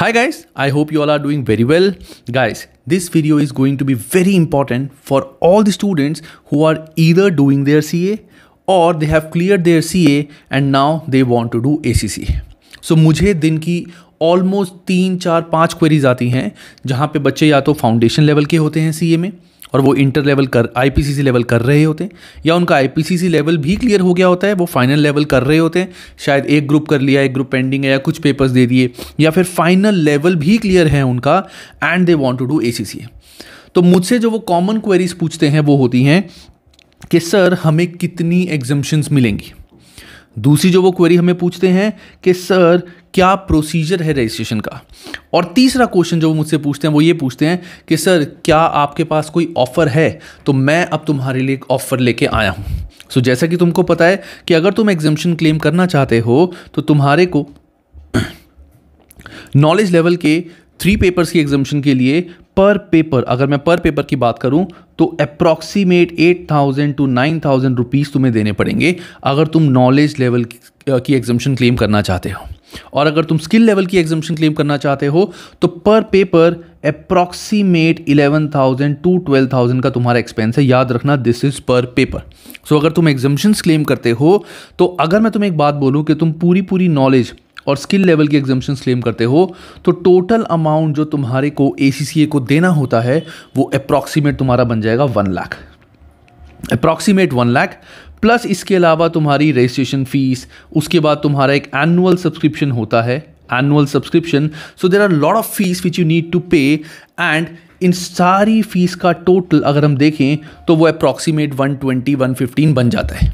Hi guys, I hope you all are doing very well. Guys, this video is going to be very important for all the students who are either doing their CA or they have cleared their CA and now they want to do ACC. So मुझे दिन की almost तीन चार पाँच queries आती हैं जहाँ पे बच्चे या तो फाउंडेशन लेवल के होते हैं सीए में और वो इंटर लेवल कर आईपीसीसी लेवल कर रहे होते या उनका आईपीसीसी लेवल भी क्लियर हो गया होता है वो फाइनल लेवल कर रहे होते हैं शायद एक ग्रुप कर लिया एक ग्रुप पेंडिंग है या कुछ पेपर्स दे दिए या फिर फाइनल लेवल भी क्लियर है उनका and they want to do a तो मुझसे जो वो कॉमन क्वेरीज पूछते हैं वो होती हैं कि सर हमें कितनी एग्जम्पन्स मिलेंगी दूसरी जो वो क्वेरी हमें पूछते हैं कि सर क्या प्रोसीजर है रजिस्ट्रेशन का और तीसरा क्वेश्चन जो वो मुझसे पूछते हैं वो ये पूछते हैं कि सर क्या आपके पास कोई ऑफ़र है तो मैं अब तुम्हारे लिए एक ऑफ़र लेके आया हूँ सो so, जैसा कि तुमको पता है कि अगर तुम एग्जामेशन क्लेम करना चाहते हो तो तुम्हारे को नॉलेज लेवल के थ्री पेपर्स की एग्जामेशन के लिए पर पेपर अगर मैं पर पेपर की बात करूं तो approximate eight thousand to nine thousand rupees तुम्हें देने पड़ेंगे अगर तुम नॉलेज लेवल की एग्जामेशन क्लेम करना चाहते हो और अगर तुम स्किल लेवल की एग्जामेशन क्लेम करना चाहते हो तो per paper approximate eleven thousand to twelve thousand का तुम्हारा एक्सपेंस है याद रखना this is per paper so अगर तुम एग्जामेशन क्लेम करते हो तो अगर मैं तुम्हें एक बात बोलूँ कि तुम पूरी पूरी नॉलेज और स्किल लेवल की एग्जामेशन क्लेम करते हो तो टोटल अमाउंट जो तुम्हारे को ए को देना होता है वो अप्रॉक्सीमेट तुम्हारा बन जाएगा one lakh approximate one lakh plus इसके अलावा तुम्हारी रजिस्ट्रेशन फ़ीस उसके बाद तुम्हारा एक एनुअल सब्सक्रिप्शन होता है annual subscription so there are lot of fees which you need to pay and इन सारी फीस का टोटल अगर हम देखें तो वो अप्रॉक्सीमेट 120 115 बन जाता है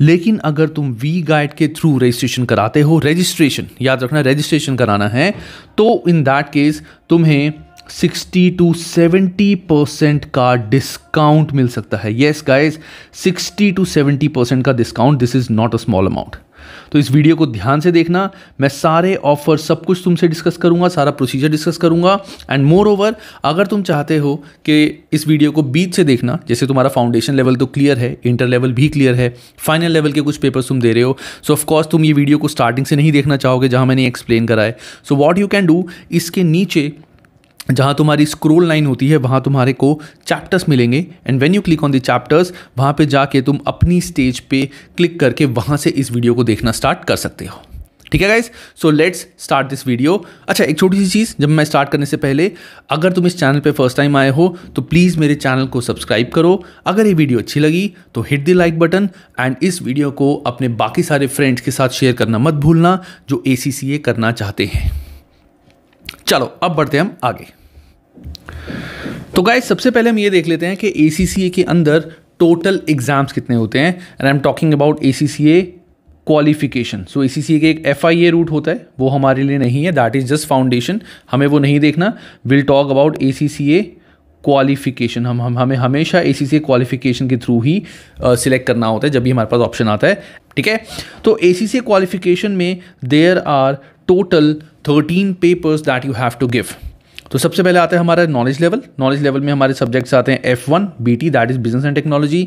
लेकिन अगर तुम वी गाइड के थ्रू रजिस्ट्रेशन कराते हो रजिस्ट्रेशन याद रखना रजिस्ट्रेशन कराना है तो इन दैट केस तुम्हें 60 टू 70 परसेंट का डिस्काउंट मिल सकता है येस गाइज 60 टू 70 परसेंट का discount this is not a small amount तो इस वीडियो को ध्यान से देखना मैं सारे ऑफर सब कुछ तुमसे डिस्कस करूंगा सारा प्रोसीजर डिस्कस करूंगा एंड मोर ओवर अगर तुम चाहते हो कि इस वीडियो को बीच से देखना जैसे तुम्हारा फाउंडेशन लेवल तो क्लियर है इंटर लेवल भी क्लियर है फाइनल लेवल के कुछ पेपर्स तुम दे रहे हो सो so ऑफकोर्स तुम ये वीडियो को स्टार्टिंग से नहीं देखना चाहोगे जहाँ मैंने एक्सप्लेन करा है so what you can do इसके नीचे जहाँ तुम्हारी स्क्रोल लाइन होती है वहाँ तुम्हारे को चैप्टर्स मिलेंगे and when you click on the chapters वहाँ पे जाके तुम अपनी स्टेज पे क्लिक करके वहाँ से इस वीडियो को देखना स्टार्ट कर सकते हो ठीक है guys so let's start this video अच्छा एक छोटी सी चीज़ जब मैं स्टार्ट करने से पहले अगर तुम इस चैनल पे फर्स्ट टाइम आए हो तो प्लीज़ मेरे चैनल को सब्सक्राइब करो अगर ये वीडियो अच्छी लगी तो hit the like button and इस वीडियो को अपने बाकी सारे फ्रेंड्स के साथ शेयर करना मत भूलना जो ए करना चाहते हैं चलो अब बढ़ते हैं हम आगे तो गाइज सबसे पहले हम ये देख लेते हैं कि ए के अंदर टोटल एग्जाम्स कितने होते हैं and I am talking about a qualification so a के एक एफ रूट होता है वो हमारे लिए नहीं है दैट इज़ जस्ट फाउंडेशन हमें वो नहीं देखना will talk about a qualification हम हम हमें हमेशा ए सी क्वालिफिकेशन के थ्रू ही सिलेक्ट uh, करना होता है जब भी हमारे पास ऑप्शन आता है ठीक है तो ए सी क्वालिफिकेशन में there are total thirteen papers that you have to give तो सबसे पहले आता है हमारा नॉलेज लेवल नॉलेज लेवल में हमारे सब्जेक्ट्स आते हैं F one B T that is business and technology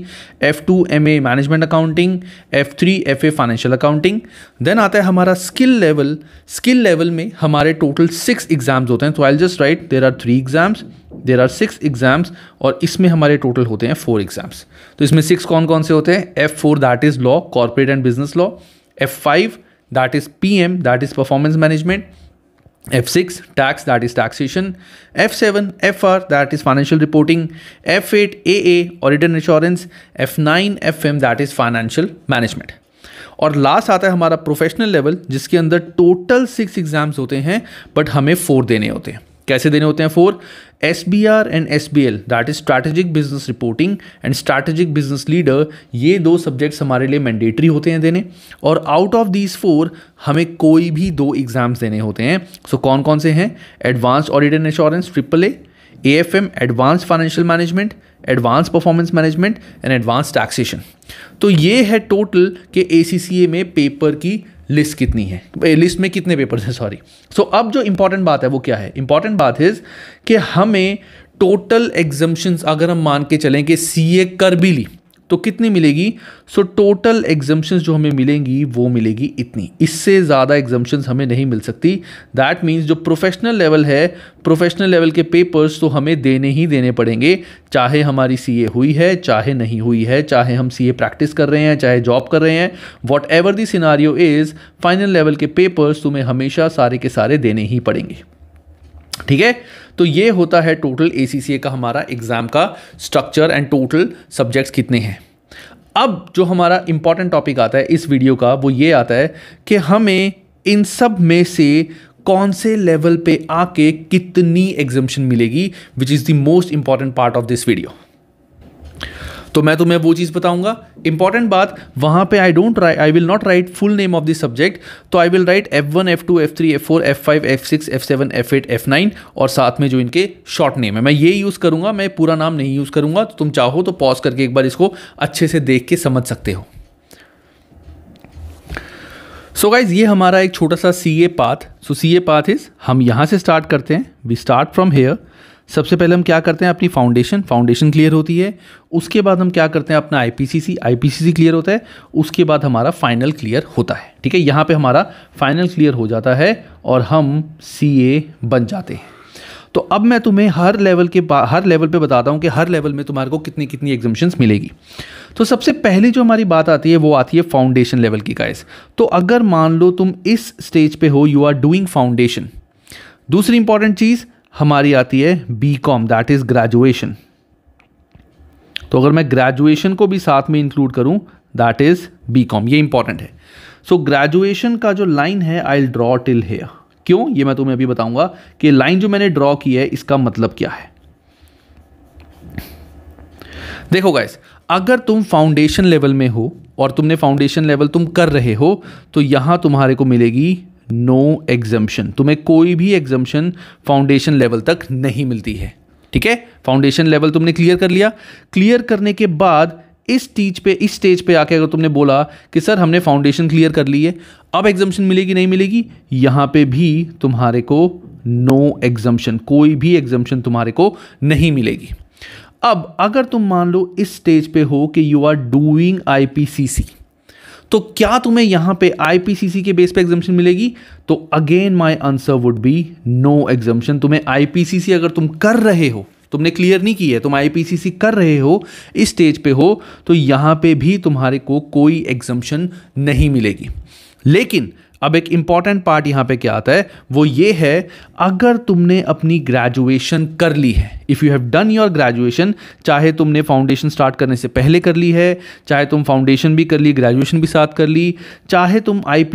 F two M A management accounting F three F A financial accounting then आता है हमारा स्किल लेवल स्किल लेवल में हमारे total six exams होते हैं तो I just write there are three exams there are six exams और इसमें हमारे टोटल होते हैं फोर एग्जाम्स तो इसमें सिक्स कौन कौन से होते हैं F four that is law corporate and business law F five that is P M that is performance management F6 tax that is taxation, F7 FR that is financial reporting, F8 AA audit and insurance, F9 FM that is financial management. और last आता है हमारा professional level जिसके अंदर total six exams होते हैं but हमें four देने होते हैं कैसे देने होते हैं four S B R and S B L that is strategic business reporting and strategic business leader ये दो सब्जेक्ट्स हमारे लिए मैंडेटरी होते हैं देने और आउट ऑफ दीज फोर हमें कोई भी दो एग्जाम्स देने होते हैं सो so, कौन कौन से हैं advance audit and insurance triple A A F M advance financial management advance performance management and advance taxation तो ये है टोटल के ए सी सी ए में पेपर की लिस्ट कितनी है लिस्ट में कितने पेपर्स हैं सॉरी सो so, अब जो इंपॉर्टेंट बात है वो क्या है इंपॉर्टेंट बात इज़ कि हमें टोटल एग्जम्पन्स अगर हम मान के चलें कि सी ए कर भी ली तो कितनी मिलेगी सो टोटल एग्जम्पन्स जो हमें मिलेंगी वो मिलेगी इतनी इससे ज़्यादा एग्जम्पन्स हमें नहीं मिल सकती दैट मीन्स जो प्रोफेशनल लेवल है प्रोफेशनल लेवल के पेपर्स तो हमें देने ही देने पड़ेंगे चाहे हमारी सी हुई है चाहे नहीं हुई है चाहे हम सी प्रैक्टिस कर रहे हैं चाहे जॉब कर रहे हैं whatever the scenario is final level के पेपर्स तुम्हें हमेशा सारे के सारे देने ही पड़ेंगे ठीक है तो ये होता है टोटल ए का हमारा एग्ज़ाम का स्ट्रक्चर एंड टोटल सब्जेक्ट्स कितने हैं अब जो हमारा इम्पॉर्टेंट टॉपिक आता है इस वीडियो का वो ये आता है कि हमें इन सब में से कौन से लेवल पे आके कितनी एग्जिबिशन मिलेगी which is the most important part of this video तो मैं तुम्हें वो चीज़ बताऊंगा इंपॉर्टेंट बात वहाँ पे I don't write I will not write full name of this subject तो I will write F one F two F three F four F five F six F seven F eight F nine और साथ में जो इनके short name है मैं ये use करूँगा मैं पूरा नाम नहीं यूज़ करूँगा तो तुम चाहो तो पॉज करके एक बार इसको अच्छे से देख के समझ सकते हो सो so गाइज ये हमारा एक छोटा सा C A path so C A path is हम यहाँ से स्टार्ट करते हैं वी स्टार्ट फ्रॉम हेयर सबसे पहले हम क्या करते हैं अपनी फाउंडेशन फाउंडेशन क्लियर होती है उसके बाद हम क्या करते हैं अपना आईपीसीसी आईपीसीसी क्लियर होता है उसके बाद हमारा फाइनल क्लियर होता है ठीक है यहाँ पे हमारा फाइनल क्लियर हो जाता है और हम सीए बन जाते हैं तो अब मैं तुम्हें हर लेवल के हर लेवल पर बताता हूँ कि हर लेवल में तुम्हारे को कितनी कितनी एग्जाम्शंस मिलेगी तो सबसे पहले जो हमारी बात आती है वो आती है फाउंडेशन लेवल की गाइस तो अगर मान लो तुम इस स्टेज पर हो यू आर डूइंग फाउंडेशन दूसरी इंपॉर्टेंट चीज़ हमारी आती है B com that is graduation तो अगर मैं ग्रेजुएशन को भी साथ में इंक्लूड करूं दैट इज़ बी कॉम ये इंपॉर्टेंट है सो so, ग्रेजुएशन का जो लाइन है आई ड्रॉ टिल हेयर क्यों ये मैं तुम्हें अभी बताऊंगा कि लाइन जो मैंने ड्रॉ की है इसका मतलब क्या है देखो गाइस अगर तुम फाउंडेशन लेवल में हो और तुमने फाउंडेशन लेवल तुम कर रहे हो तो यहां तुम्हारे को मिलेगी नो एग्जम्पन तुम्हें कोई भी एग्जम्पन फाउंडेशन लेवल तक नहीं मिलती है ठीक है फाउंडेशन लेवल तुमने क्लियर कर लिया क्लियर करने के बाद इस टीच पे इस स्टेज पे आके अगर तुमने बोला कि सर हमने फाउंडेशन क्लियर कर ली है अब एग्जम्पन मिलेगी नहीं मिलेगी यहां पे भी तुम्हारे को नो no एग्जम्पन कोई भी एग्जम्पन तुम्हारे को नहीं मिलेगी अब अगर तुम मान लो इस स्टेज पे हो कि यू आर डूइंग आईपीसीसी तो क्या तुम्हें यहां पे आईपीसीसी के बेस पे एग्जामेशन मिलेगी तो again my answer would be no exemption तुम्हें आईपीसीसी अगर तुम कर रहे हो तुमने क्लियर नहीं की है तुम आईपीसीसी कर रहे हो इस स्टेज पे हो तो यहां पे भी तुम्हारे को कोई एग्जामेशन नहीं मिलेगी लेकिन अब एक इंपॉर्टेंट पार्ट यहां पे क्या आता है वो ये है अगर तुमने अपनी ग्रेजुएशन कर ली है if you have done your graduation चाहे तुमने फाउंडेशन स्टार्ट करने से पहले कर ली है चाहे तुम फाउंडेशन भी कर ली ग्रेजुएशन भी साथ कर ली चाहे तुम आई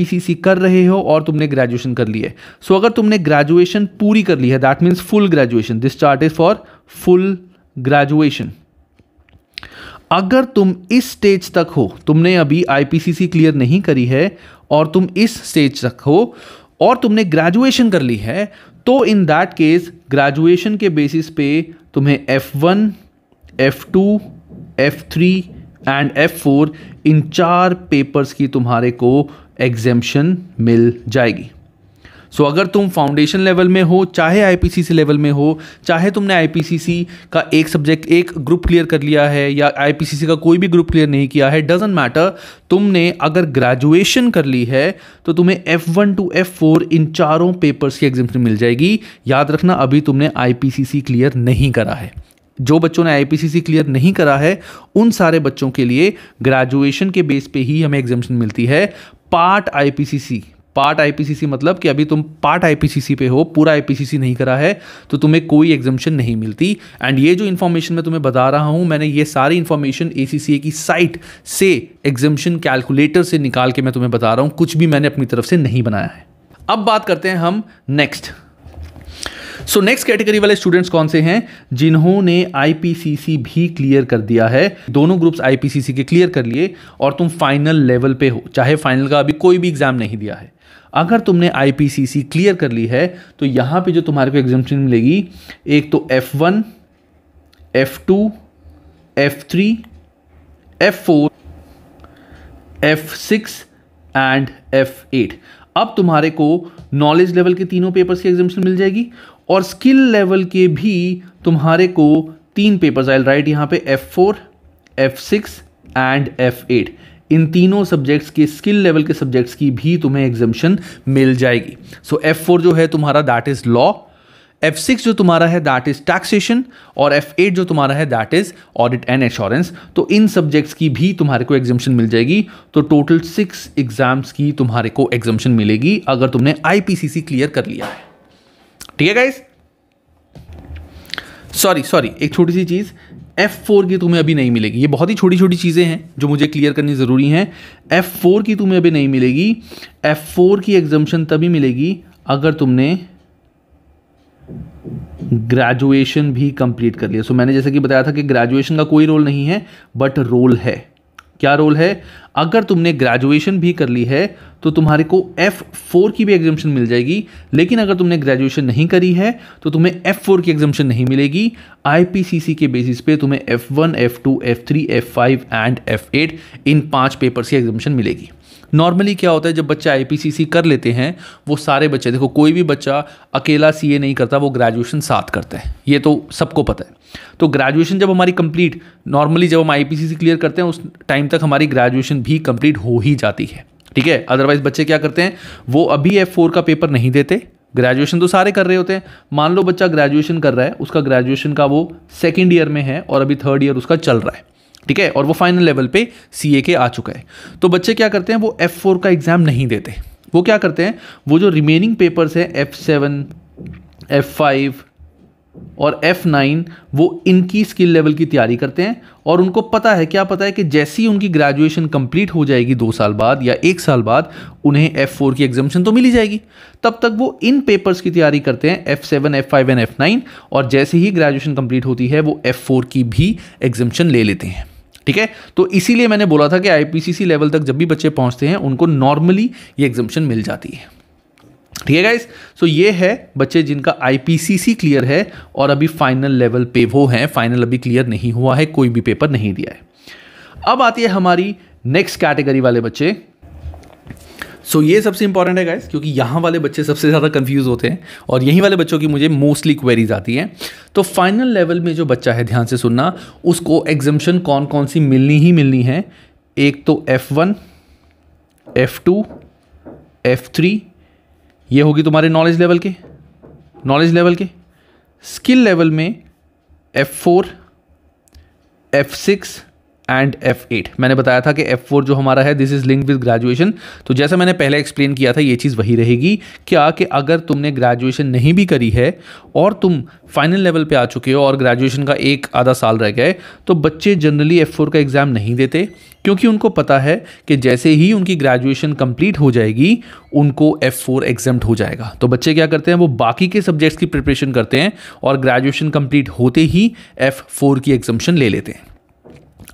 कर रहे हो और तुमने ग्रेजुएशन कर ली है सो so, अगर तुमने ग्रेजुएशन पूरी कर ली है that means full graduation this chart is for full graduation अगर तुम इस स्टेज तक हो तुमने अभी आईपीसीसी क्लियर नहीं करी है और तुम इस स्टेज तक हो और तुमने ग्रेजुएशन कर ली है तो इन दैट केस ग्रेजुएशन के बेसिस पे तुम्हें F one F two F three and F four इन चार पेपर्स की तुम्हारे को एग्जेम्पन मिल जाएगी सो अगर तुम फाउंडेशन लेवल में हो चाहे आईपीसीसी लेवल में हो चाहे तुमने आईपीसीसी का एक सब्जेक्ट एक ग्रुप क्लियर कर लिया है या आईपीसीसी का कोई भी ग्रुप क्लियर नहीं किया है डजेंट मैटर तुमने अगर ग्रेजुएशन कर ली है तो तुम्हें F one to F four इन चारों पेपर्स की एग्जामेशन मिल जाएगी याद रखना अभी तुमने आईपीसीसी क्लियर नहीं करा है जो बच्चों ने आईपीसीसी क्लियर नहीं करा है उन सारे बच्चों के लिए ग्रेजुएशन के बेस पे ही हमें एग्जामेशन मिलती है पार्ट आईपीसीसी पार्ट आईपीसीसी मतलब कि अभी तुम पार्ट आईपीसीसी पे हो पूरा आईपीसीसी नहीं करा है तो तुम्हें कोई एग्जामेशन नहीं मिलती एंड ये जो इन्फॉर्मेशन मैं तुम्हें बता रहा हूँ मैंने ये सारी इन्फॉर्मेशन ए की साइट से एग्जामेशन कैलकुलेटर से निकाल के मैं तुम्हें बता रहा हूँ कुछ भी मैंने अपनी तरफ से नहीं बनाया है अब बात करते हैं हम नेक्स्ट सो नेक्स्ट कैटेगरी वाले स्टूडेंट्स कौन से हैं जिन्होंने आईपीसीसी भी क्लियर कर दिया है दोनों ग्रुप्स आईपीसीसी के क्लियर कर लिए और तुम फाइनल लेवल पे हो चाहे फाइनल का अभी कोई भी एग्जाम नहीं दिया है अगर तुमने आईपीसीसी क्लियर कर ली है तो यहां पे जो तुम्हारे को एग्जामेशन मिलेगी एक तो F one F two F three F four F six and F eight अब तुम्हारे को नॉलेज लेवल के तीनों पेपर्स की एग्जामेशन मिल जाएगी और स्किल लेवल के भी तुम्हारे को तीन पेपर्स आई राइट यहाँ पे F four F six and F eight इन तीनों सब्जेक्ट्स के स्किल लेवल के सब्जेक्ट्स की भी तुम्हें एग्जामेशन मिल जाएगी सो so, एफ फोर जो है तुम्हारा that is law F six जो तुम्हारा है दैट इज़ टैक्सेशन और एफ एट जो तुम्हारा है that is audit and assurance तो इन सब्जेक्ट्स की भी तुम्हारे को एग्जामेशन मिल जाएगी तो टोटल सिक्स एग्जाम्स की तुम्हारे को एग्जामेशन मिलेगी अगर तुमने आई क्लियर कर लिया है ठीक है गाइस सॉरी सॉरी एक छोटी सी चीज़ एफ फोर की तुम्हें अभी नहीं मिलेगी ये बहुत ही छोटी छोटी चीज़ें हैं जो मुझे क्लियर करनी ज़रूरी हैं एफ फोर की तुम्हें अभी नहीं मिलेगी एफ फोर की एग्जामेशन तभी मिलेगी अगर तुमने ग्रेजुएशन भी कंप्लीट कर लिया सो so, मैंने जैसे कि बताया था कि ग्रेजुएशन का कोई रोल नहीं है बट रोल है क्या रोल है अगर तुमने ग्रेजुएशन भी कर ली है तो तुम्हारे को एफ़ फोर की भी एग्जामेशन मिल जाएगी लेकिन अगर तुमने ग्रेजुएशन नहीं करी है तो तुम्हें एफ़ फोर की एग्जामेशन नहीं मिलेगी आईपीसीसी के बेसिस पे तुम्हें F one F two F three F five and F eight इन पांच पेपर्स की एग्जामेशन मिलेगी नॉर्मली क्या होता है जब बच्चा आई कर लेते हैं वो सारे बच्चे देखो कोई भी बच्चा अकेला सी नहीं करता वो ग्रेजुएशन साथ करते हैं ये तो सबको पता है तो ग्रेजुएशन जब हमारी कंप्लीट नॉर्मली जब हम आई क्लियर करते हैं उस टाइम तक हमारी ग्रेजुएशन भी कंप्लीट हो ही जाती है ठीक है अदरवाइज बच्चे क्या करते हैं वो अभी एफ फोर का पेपर नहीं देते ग्रेजुएशन तो सारे कर रहे होते हैं मान लो बच्चा ग्रेजुएशन कर रहा है उसका ग्रेजुएशन का वो सेकेंड ईयर में है और अभी थर्ड ईयर उसका चल रहा है ठीक है और वो फाइनल लेवल पे सी के आ चुका है तो बच्चे क्या करते हैं वो एफ फोर का एग्ज़ाम नहीं देते वो क्या करते हैं वो जो रिमेनिंग पेपर्स हैं एफ सेवन एफ फाइव और एफ़ नाइन वो इनकी स्किल लेवल की तैयारी करते हैं और उनको पता है क्या पता है कि जैसे ही उनकी ग्रेजुएशन कंप्लीट हो जाएगी दो साल बाद या एक साल बाद उन्हें एफ़ फोर की एग्जामेशन तो मिली जाएगी तब तक वो इन पेपर्स की तैयारी करते हैं F seven F five and nine और जैसे ही ग्रेजुएशन कंप्लीट होती है वो फ़ोर की भी एग्जामेशन ले लेते हैं ठीक है तो इसीलिए मैंने बोला था कि आईपीसीसी लेवल तक जब भी बच्चे पहुंचते हैं उनको नॉर्मली ये एग्जामेशन मिल जाती है ठीक है गाइस सो ये है बच्चे जिनका आईपीसीसी क्लियर है और अभी फाइनल लेवल पे वो हैं फाइनल अभी क्लियर नहीं हुआ है कोई भी पेपर नहीं दिया है अब आती है हमारी नेक्स्ट कैटेगरी वाले बच्चे सो so, ये सबसे इंपॉर्टेंट है गाइस क्योंकि यहाँ वाले बच्चे सबसे ज़्यादा कंफ्यूज होते हैं और यहीं वाले बच्चों की मुझे मोस्टली क्वेरीज आती हैं तो फाइनल लेवल में जो बच्चा है ध्यान से सुनना उसको एग्जम्पन कौन कौन सी मिलनी ही मिलनी है एक तो F one F two F three ये होगी तुम्हारे नॉलेज लेवल के नॉलेज लेवल के स्किल लेवल में F four F six and F eight मैंने बताया था कि एफ़ फोर जो हमारा है this is link with graduation तो जैसा मैंने पहले एक्सप्लेन किया था ये चीज़ वही रहेगी क्या कि अगर तुमने ग्रेजुएशन नहीं भी करी है और तुम फाइनल लेवल पे आ चुके हो और ग्रेजुएशन का एक आधा साल रह गए तो बच्चे जनरली फोर का एग्ज़ाम नहीं देते क्योंकि उनको पता है कि जैसे ही उनकी ग्रेजुएशन कंप्लीट हो जाएगी उनको एफ़ फोर हो जाएगा तो बच्चे क्या करते हैं वो बाकी के सब्जेक्ट्स की प्रिपरेशन करते हैं और ग्रेजुएशन कंप्लीट होते ही फ़ोर की एग्जामेशन ले लेते हैं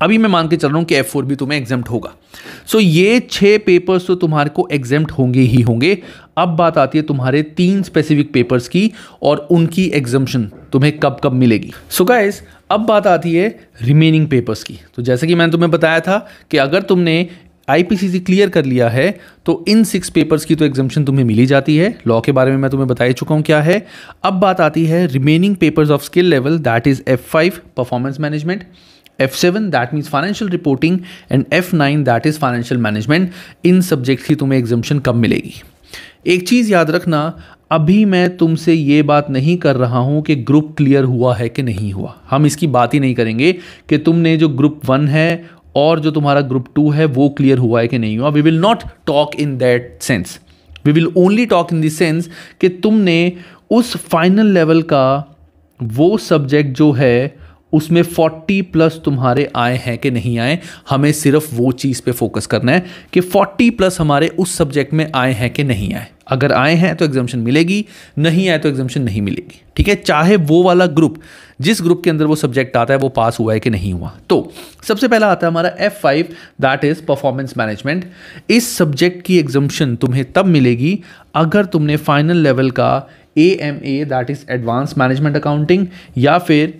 अभी मैं मान के चल रहा हूँ कि एफ फोर भी तुम्हें एग्जाम होगा सो ये छः पेपर्स तो तुम्हारे को एग्जाम होंगे ही होंगे अब बात आती है तुम्हारे तीन स्पेसिफिक पेपर्स की और उनकी एग्जाम्पन तुम्हें कब कब मिलेगी सो so गाइज अब बात आती है रिमेनिंग पेपर्स की तो जैसे कि मैंने तुम्हें बताया था कि अगर तुमने आईपीसीसी क्लियर कर लिया है तो इन सिक्स पेपर्स की तो एग्जामेशन तुम्हें मिली जाती है लॉ के बारे में मैं तुम्हें बता ही चुका हूँ क्या है अब बात आती है remaining papers of skill level that is F five performance management F seven that means financial reporting and F nine that is financial management इन सब्जेक्ट की तुम्हें एग्जामेशन कब मिलेगी एक चीज़ याद रखना अभी मैं तुमसे ये बात नहीं कर रहा हूँ कि ग्रुप क्लियर हुआ है कि नहीं हुआ हम इसकी बात ही नहीं करेंगे कि तुमने जो ग्रुप वन है और जो तुम्हारा ग्रुप टू है वो क्लियर हुआ है कि नहीं हुआ we will not talk in that sense we will only talk in terms कि तुमने उस फाइनल लेवल का वो सब्जेक्ट जो है उसमें 40 प्लस तुम्हारे आए हैं कि नहीं आए हमें सिर्फ वो चीज़ पे फोकस करना है कि 40 प्लस हमारे उस सब्जेक्ट में आए हैं कि नहीं आए अगर आए हैं तो एग्जामेशन मिलेगी नहीं आए तो एग्जामेशन नहीं मिलेगी ठीक है चाहे वो वाला ग्रुप जिस ग्रुप के अंदर वो सब्जेक्ट आता है वो पास हुआ है कि नहीं हुआ तो सबसे पहला आता है हमारा F five that is performance management इस सब्जेक्ट की एग्जामेशन तुम्हें तब मिलेगी अगर तुमने फाइनल लेवल का A M A that is advance management accounting या फिर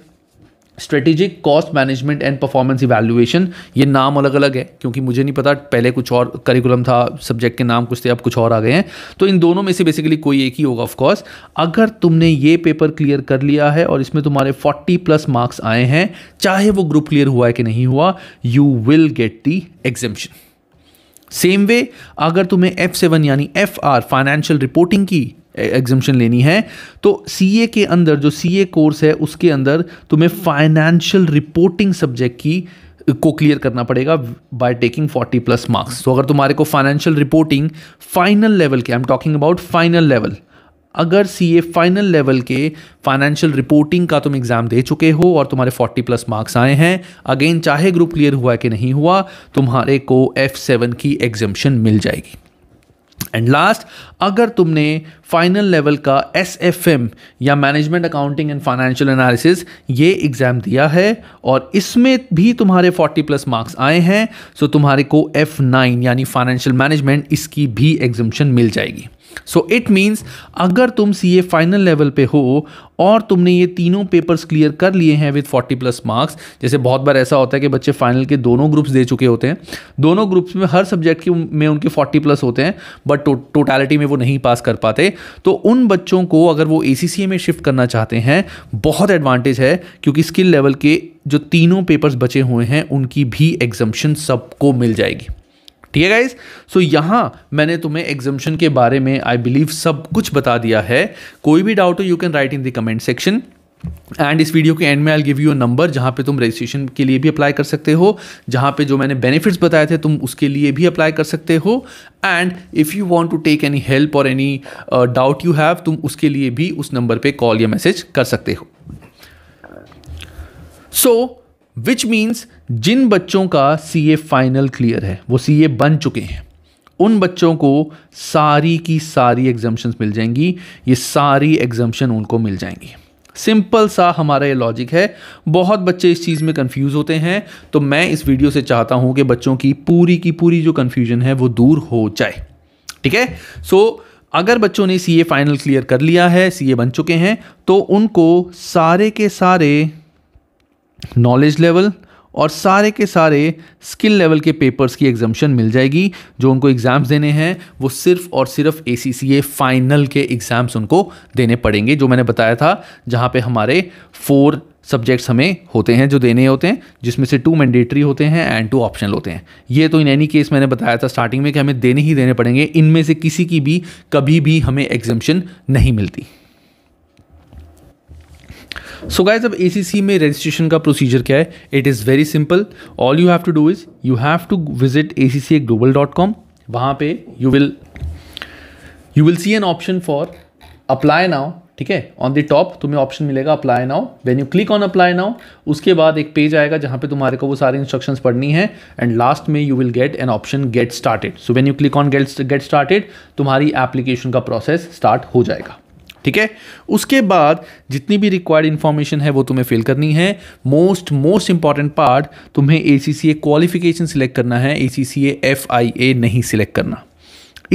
strategic cost management and performance evaluation ये नाम अलग अलग है क्योंकि मुझे नहीं पता पहले कुछ और करिकुलम था सब्जेक्ट के नाम कुछ थे अब कुछ और आ गए हैं तो इन दोनों में से बेसिकली कोई एक ही होगा ऑफकोर्स अगर तुमने ये पेपर क्लियर कर लिया है और इसमें तुम्हारे 40 प्लस मार्क्स आए हैं चाहे वो ग्रुप क्लियर हुआ है कि नहीं हुआ you will get the exemption same way अगर तुम्हें एफ सेवन यानी एफ आर फाइनेंशियल रिपोर्टिंग की एग्जिबिशन लेनी है तो सी ए के अंदर जो सी ए कोर्स है उसके अंदर तुम्हें फाइनेंशियल रिपोर्टिंग सब्जेक्ट की को क्लियर करना पड़ेगा बाय टेकिंग 40 प्लस मार्क्स तो अगर तुम्हारे को फाइनेंशियल रिपोर्टिंग फाइनल लेवल के I am talking about final level अगर सी ए फाइनल लेवल के फाइनेंशियल रिपोर्टिंग का तुम एग्ज़ाम दे चुके हो और तुम्हारे 40 प्लस मार्क्स आए हैं अगेन चाहे ग्रुप क्लियर हुआ है कि नहीं हुआ तुम्हारे को एफ सेवन की एग्जिबिशन मिल जाएगी एंड लास्ट अगर तुमने फाइनल लेवल का एस या management accounting and financial analysis ये एग्ज़ाम दिया है और इसमें भी तुम्हारे 40 प्लस मार्क्स आए हैं सो तुम्हारे को एफ नाइन यानी फाइनेंशियल मैनेजमेंट इसकी भी एग्जामेशन मिल जाएगी सो इट मीन्स अगर तुम सी ए फाइनल लेवल पे हो और तुमने ये तीनों पेपर्स क्लियर कर लिए हैं विद 40 प्लस मार्क्स जैसे बहुत बार ऐसा होता है कि बच्चे फाइनल के दोनों ग्रुप्स दे चुके होते हैं दोनों ग्रुप्स में हर सब्जेक्ट के में उनके 40 प्लस होते हैं बट टोटलिटी में वो नहीं पास कर पाते तो उन बच्चों को अगर वो ए में शिफ्ट करना चाहते हैं बहुत एडवांटेज है क्योंकि स्किल लेवल के जो तीनों पेपर्स बचे हुए हैं उनकी भी एग्जम्पन सबको मिल जाएगी ठीक है गाइज सो यहाँ मैंने तुम्हें एग्जम्पन के बारे में आई बिलीव सब कुछ बता दिया है कोई भी डाउट हो you can write in the comment section and इस वीडियो के एंड में I give you a number जहाँ पे तुम रजिस्ट्रेशन के लिए भी अप्लाई कर सकते हो जहाँ पे जो मैंने बेनिफिट्स बताए थे तुम उसके लिए भी अप्लाई कर सकते हो and if you want to take any help और एनी डाउट यू हैव तुम उसके लिए भी उस नंबर पे कॉल या मैसेज कर सकते हो सो विच मीन्स जिन बच्चों का सी ए फाइनल क्लियर है वो सी ए बन चुके हैं उन बच्चों को सारी की सारी एग्जाम्शंस मिल जाएंगी ये सारी एग्जाम्शन उनको मिल जाएंगी सिंपल सा हमारा ये लॉजिक है बहुत बच्चे इस चीज़ में कंफ्यूज होते हैं तो मैं इस वीडियो से चाहता हूँ कि बच्चों की पूरी की पूरी जो कन्फ्यूजन है वो दूर हो जाए ठीक है सो अगर बच्चों ने सी फाइनल क्लियर कर लिया है सी बन चुके हैं तो उनको सारे के सारे नॉलेज लेवल और सारे के सारे स्किल लेवल के पेपर्स की एग्जामेशन मिल जाएगी जो उनको एग्ज़ाम्स देने हैं वो सिर्फ और सिर्फ ए फाइनल के एग्ज़ाम्स उनको देने पड़ेंगे जो मैंने बताया था जहाँ पे हमारे फोर सब्जेक्ट्स हमें होते हैं जो देने होते हैं जिसमें से टू मैंडेटरी होते हैं एंड टू ऑप्शनल होते हैं ये तो इन एनी केस मैंने बताया था स्टार्टिंग में कि हमें देने ही देने पड़ेंगे इनमें से किसी की भी कभी भी हमें एग्जामेशन नहीं मिलती सो गाइज अब ए में रजिस्ट्रेशन का प्रोसीजर क्या है it is very simple all you have to do is you have to visit A C C global dot com वहाँ पे you will you will see an option for apply now ठीक है on the top तुम्हें option मिलेगा apply now when you click on apply now उसके बाद एक page आएगा जहाँ पे तुम्हारे को वो सारे इंस्ट्रक्शंस पढ़नी है एंड लास्ट में you will get an option get started so when you click on get get started तुम्हारी एप्लीकेशन का प्रोसेस स्टार्ट हो जाएगा ठीक है उसके बाद जितनी भी रिक्वायर्ड इन्फॉर्मेशन है वो तुम्हें फिल करनी है मोस्ट मोस्ट इंपॉर्टेंट पार्ट तुम्हें ए सी सी ए क्वालिफिकेशन सिलेक्ट करना है ए C C A F I ए नहीं सिलेक्ट करना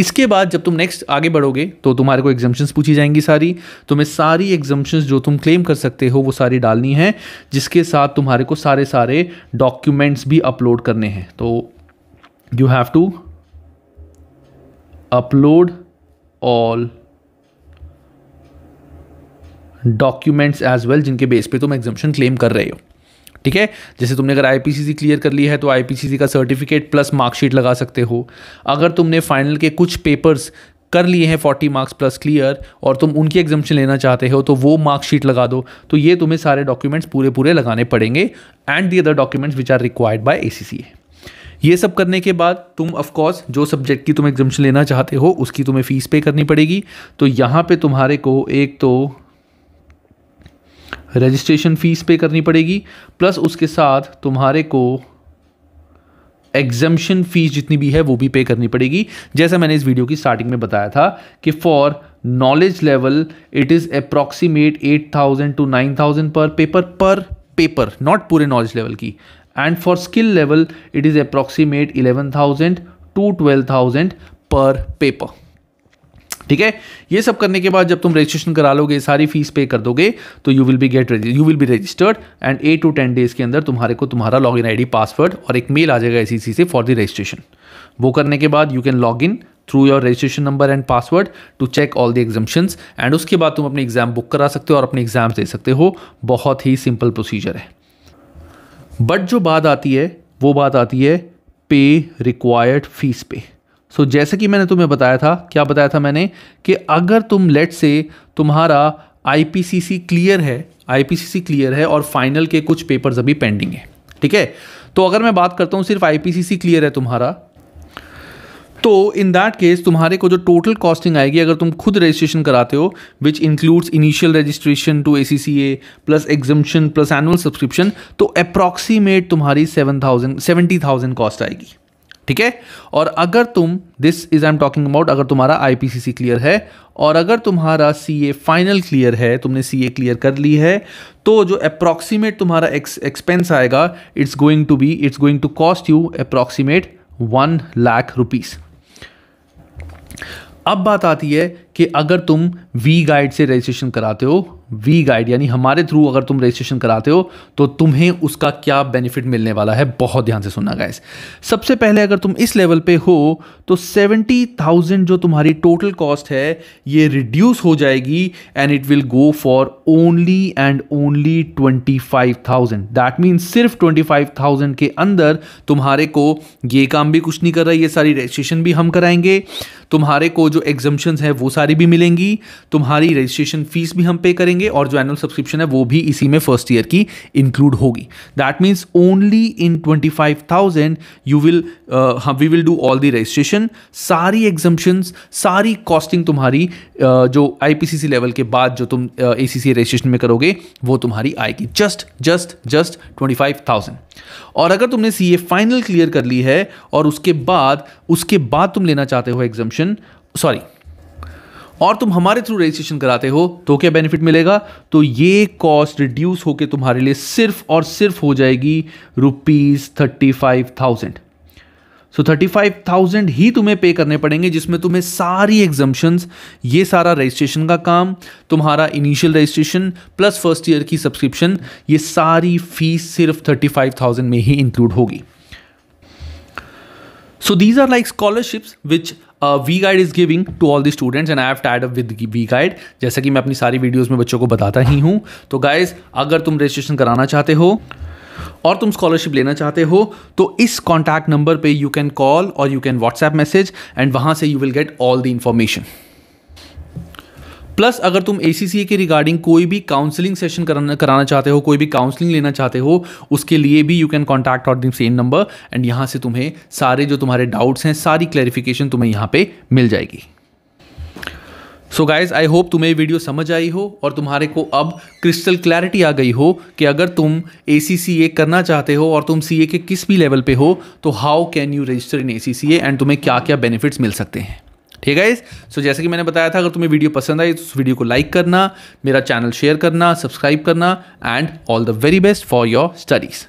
इसके बाद जब तुम नेक्स्ट आगे बढ़ोगे तो तुम्हारे को एग्जाम्शंस पूछी जाएंगी सारी तुम्हें सारी एग्जाम्शंस जो तुम क्लेम कर सकते हो वो सारी डालनी है जिसके साथ तुम्हारे को सारे सारे डॉक्यूमेंट्स भी अपलोड करने हैं तो you have to upload all documents as well जिनके बेस पे तुम एग्जामेशन क्लेम कर रहे हो ठीक है जैसे तुमने अगर आईपीसीसी क्लियर कर ली है तो आईपीसीसी का सर्टिफिकेट प्लस मार्कशीट लगा सकते हो अगर तुमने फाइनल के कुछ पेपर्स कर लिए हैं फोर्टी मार्क्स प्लस क्लियर और तुम उनकी एग्जामेशन लेना चाहते हो तो वो मार्कशीट लगा दो तो ये तुम्हें सारे डॉक्यूमेंट्स पूरे पूरे लगाने पड़ेंगे and the other documents which are required by a ये सब करने के बाद तुम ऑफकोर्स जो सब्जेक्ट की तुम एग्जामेशन लेना चाहते हो उसकी तुम्हें फ़ीस पे करनी पड़ेगी तो यहाँ पे तुम्हारे को एक तो रजिस्ट्रेशन फ़ीस पे करनी पड़ेगी प्लस उसके साथ तुम्हारे को एग्जम्पन फ़ीस जितनी भी है वो भी पे करनी पड़ेगी जैसा मैंने इस वीडियो की स्टार्टिंग में बताया था कि for knowledge level it is approximate eight thousand to nine thousand per paper per paper not पूरे नॉलेज लेवल की and for skill level it is approximate eleven thousand to twelve thousand per paper ठीक है ये सब करने के बाद जब तुम रजिस्ट्रेशन करा लोगे सारी फीस पे कर दोगे तो you will be get you will be registered and eight to ten days के अंदर तुम्हारे को तुम्हारा लॉग इन आई पासवर्ड और एक मेल आ जाएगा एस e से फॉर द रजिस्ट्रेशन वो करने के बाद you can log in through your registration number and password to check all the exemptions एंड उसके बाद तुम अपने एग्जाम बुक करा सकते हो और अपने एग्जाम्स दे सकते हो बहुत ही सिंपल प्रोसीजर है बट जो बात आती है वो बात आती है पे रिक्वायर्ड फीस पे सो so, जैसे कि मैंने तुम्हें बताया था क्या बताया था मैंने कि अगर तुम लेट से तुम्हारा आईपीसीसी क्लियर है आईपीसीसी क्लियर है और फाइनल के कुछ पेपर्स अभी पेंडिंग है ठीक है तो अगर मैं बात करता हूँ सिर्फ आईपीसीसी क्लियर है तुम्हारा तो इन दैट केस तुम्हारे को जो टोटल कॉस्टिंग आएगी अगर तुम खुद रजिस्ट्रेशन कराते हो which includes initial registration to A C C A plus exemption plus annual subscription तो अप्रॉक्सीमेट तुम्हारी seven thousand seventy thousand cost आएगी ठीक है और अगर तुम this is I am talking about अगर तुम्हारा आईपीसीसी क्लियर है और अगर तुम्हारा सीए फाइनल क्लियर है तुमने सीए क्लियर कर ली है तो जो अप्रॉक्सीमेट तुम्हारा एक्सपेंस आएगा it's going to be it's going to cost you approximate one lakh rupees अब बात आती है कि अगर तुम वी गाइड से रजिस्ट्रेशन कराते हो वी गाइड यानी हमारे थ्रू अगर तुम रजिस्ट्रेशन कराते हो तो तुम्हें उसका क्या बेनिफिट मिलने वाला है बहुत ध्यान से सुनना गाइस सबसे पहले अगर तुम इस लेवल पे हो तो सेवेंटी थाउजेंड जो तुम्हारी टोटल कॉस्ट है ये रिड्यूस हो जाएगी and it will go for only and only twenty five thousand that mean सिर्फ ट्वेंटी फाइव थाउजेंड के अंदर तुम्हारे को ये काम भी कुछ नहीं कर रहा ये सारी रजिस्ट्रेशन भी हम कराएंगे तुम्हारे को जो एग्जम्पन्स हैं वो सारे सारी भी मिलेंगी तुम्हारी रजिस्ट्रेशन फीस भी हम पे करेंगे और जो एनुअल सब्सक्रिप्शन है वो भी इसी में फर्स्ट ईयर की इंक्लूड होगी that means only in twenty five thousand you will we will do all the registration सारी एग्जम्पन सारी कॉस्टिंग तुम्हारी uh, जो आई लेवल के बाद जो तुम ए सी रजिस्ट्रेशन में करोगे वो तुम्हारी आएगी just just just twenty five thousand और अगर तुमने सी ए फाइनल क्लियर कर ली है और उसके बाद उसके बाद तुम लेना चाहते हो एग्जम्पन सॉरी और तुम हमारे थ्रू रजिस्ट्रेशन कराते हो तो क्या बेनिफिट मिलेगा तो ये कॉस्ट रिड्यूस होकर तुम्हारे लिए सिर्फ और सिर्फ हो जाएगी rupees thirty five thousand so thirty five thousand ही तुम्हें पे करने पड़ेंगे जिसमें तुम्हें सारी एग्जम्पन्स ये सारा रजिस्ट्रेशन का काम तुम्हारा initial registration plus first year की सब्सक्रिप्शन ये सारी फीस सिर्फ थर्टी फाइव थाउजेंड में ही इंक्लूड होगी so these are like scholarships which we guide is giving to all the students and I have tied up with we guide जैसा कि मैं अपनी सारी वीडियोस में बच्चों को बताता ही हूँ तो गाइज़ अगर तुम रजिस्ट्रेशन कराना चाहते हो और तुम स्कॉलरशिप लेना चाहते हो तो इस कॉन्टैक्ट नंबर पे यू कैन कॉल और you can WhatsApp message and वहाँ से you will get all the information plus अगर तुम ए के रिगार्डिंग कोई भी काउंसलिंग सेशन कराना चाहते हो कोई भी काउंसलिंग लेना चाहते हो उसके लिए भी you can contact at them same number and यहाँ से तुम्हें सारे जो तुम्हारे डाउट्स हैं सारी क्लैरिफिकेशन तुम्हें यहाँ पे मिल जाएगी सो गाइज आई होप तुम्हें वीडियो समझ आई हो और तुम्हारे को अब क्रिस्टल क्लैरिटी आ गई हो कि अगर तुम ए सी सी ए करना चाहते हो और तुम सी ए के किस भी लेवल पे हो तो how can you register in A C C A and तुम्हें क्या क्या बेनिफिट्स मिल सकते हैं ठीक है इस सो जैसे कि मैंने बताया था अगर तुम्हें वीडियो पसंद आई तो उस वीडियो को लाइक करना मेरा चैनल शेयर करना सब्सक्राइब करना and all the very best for your studies